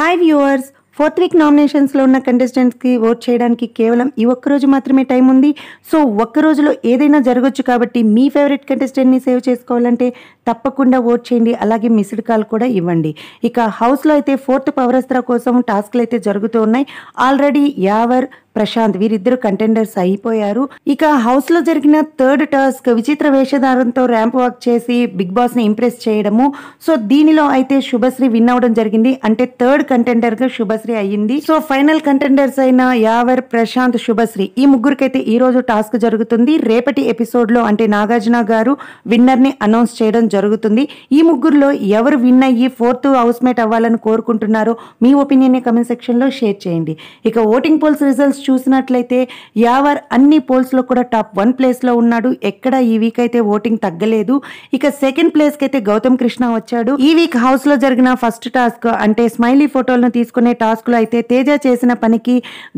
hi viewers fourth week నామినేషన్స్లో ఉన్న కంటెస్టెంట్స్కి ఓట్ చేయడానికి కేవలం ఈ ఒక్కరోజు మాత్రమే టైం ఉంది సో ఒక్కరోజులో ఏదైనా జరగచ్చు కాబట్టి మీ ఫేవరెట్ కంటెస్టెంట్ని సేవ్ చేసుకోవాలంటే తప్పకుండా ఓట్ చేయండి అలాగే మిస్డ్ కాల్ కూడా ఇవ్వండి ఇక హౌస్లో అయితే ఫోర్త్ పవరస్త్ర కోసం టాస్క్లు అయితే జరుగుతూ ఉన్నాయి ఆల్రెడీ యావర్ ప్రశాంత్ వీరిద్దరు కంటెండర్స్ అయిపోయారు ఇక హౌస్ లో జరిగిన థర్డ్ టాస్క్ విచిత్ర వేషధారంతో ర్యాంప్ వాక్ చేసి బిగ్ బాస్ ని ఇంప్రెస్ చేయడము సో దీనిలో అయితే శుభశ్రీ విన్ అవడం జరిగింది అంటే థర్డ్ కంటెండర్ గా శుభశ్రీ అయ్యింది సో ఫైనల్ కంటెండర్స్ అయిన యావర్ ప్రశాంత్ శుభశ్రీ ఈ ముగ్గురికైతే ఈ రోజు టాస్క్ జరుగుతుంది రేపటి ఎపిసోడ్ లో అంటే నాగార్జున గారు విన్నర్ ని అనౌన్స్ చేయడం జరుగుతుంది ఈ ముగ్గురులో ఎవరు విన్ అయ్యి ఫోర్త్ హౌస్ మేట్ అవ్వాలని కోరుకుంటున్నారో మీ ఒపీనియన్ కమెంట్ సెక్షన్ లో షేర్ చేయండి ఇక ఓటింగ్ పోల్స్ రిజల్ట్స్ చూసినట్లయితే యావర్ అన్ని పోల్స్లో కూడా టాప్ వన్ ప్లేస్లో ఉన్నాడు ఎక్కడ ఈ వీక్ అయితే ఓటింగ్ తగ్గలేదు ఇక సెకండ్ ప్లేస్కి అయితే గౌతమ్ కృష్ణ వచ్చాడు ఈ వీక్ హౌస్లో జరిగిన ఫస్ట్ టాస్క్ అంటే స్మైలీ ఫోటోలను తీసుకునే టాస్క్లో అయితే తేజ చేసిన పనికి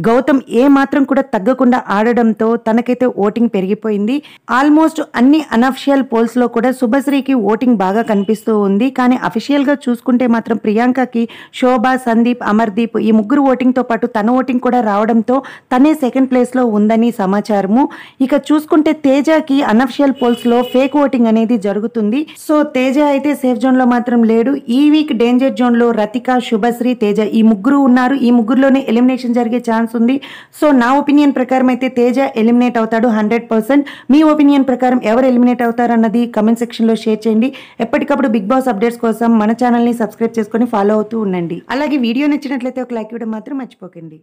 గౌతమ్ ఏ మాత్రం కూడా తగ్గకుండా ఆడడంతో తనకైతే ఓటింగ్ పెరిగిపోయింది ఆల్మోస్ట్ అన్ని అనఫిషియల్ పోల్స్లో కూడా శుభశ్రీకి ఓటింగ్ బాగా కనిపిస్తూ ఉంది కానీ అఫిషియల్గా చూసుకుంటే మాత్రం ప్రియాంకకి శోభ సందీప్ అమర్దీప్ ఈ ముగ్గురు ఓటింగ్తో పాటు తన ఓటింగ్ కూడా రావడంతో తనే సెకండ్ ప్లేస్లో ఉందని సమాచారము ఇక చూసుకుంటే తేజకి అనఫిషియల్ పోల్స్లో ఫేక్ ఓటింగ్ అనేది జరుగుతుంది సో తేజ అయితే సేఫ్ జోన్లో మాత్రం లేడు ఈ వీక్ డేంజర్ జోన్లో రతిక శుభశ్రీ తేజ ఈ ముగ్గురు ఉన్నారు ఈ ముగ్గురులోనే ఎలిమినేషన్ జరిగే ఛాన్స్ ఉంది సో నా ఒపీనియన్ ప్రకారం అయితే తేజ ఎలిమినేట్ అవుతాడు హండ్రెడ్ పర్సెంట్ మీ ఒపీనియన్ ప్రకారం ఎవరు ఎలిమినేట్ అవుతారన్నది కమెంట్ సెక్షన్లో షేర్ చేయండి ఎప్పటికప్పుడు బిగ్ బాస్ అప్డేట్స్ కోసం మన ఛానల్ని సబ్స్క్రైబ్ చేసుకొని ఫాలో అవుతూ ఉండండి అలాగే వీడియో నచ్చినట్లయితే ఒక లైక్ ఇవ్వడం మాత్రం మర్చిపోకండి